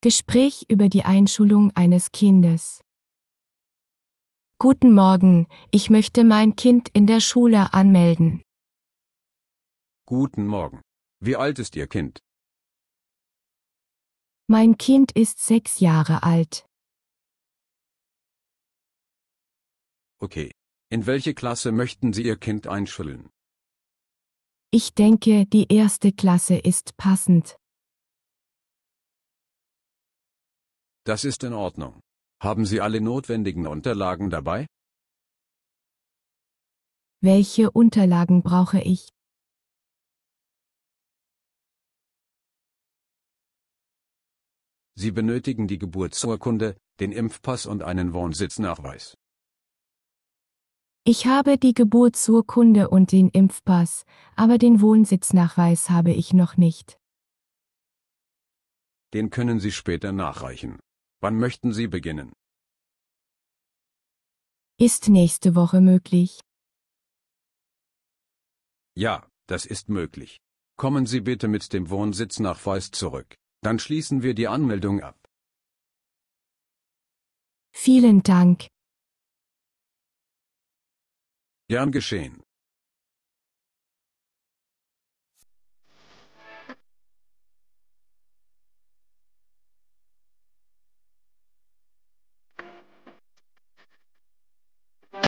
Gespräch über die Einschulung eines Kindes. Guten Morgen, ich möchte mein Kind in der Schule anmelden. Guten Morgen. Wie alt ist Ihr Kind? Mein Kind ist sechs Jahre alt. Okay. In welche Klasse möchten Sie Ihr Kind einschulen? Ich denke, die erste Klasse ist passend. Das ist in Ordnung. Haben Sie alle notwendigen Unterlagen dabei? Welche Unterlagen brauche ich? Sie benötigen die Geburtsurkunde, den Impfpass und einen Wohnsitznachweis. Ich habe die Geburtsurkunde und den Impfpass, aber den Wohnsitznachweis habe ich noch nicht. Den können Sie später nachreichen. Wann möchten Sie beginnen? Ist nächste Woche möglich? Ja, das ist möglich. Kommen Sie bitte mit dem Wohnsitz nach Voist zurück. Dann schließen wir die Anmeldung ab. Vielen Dank. Gern geschehen.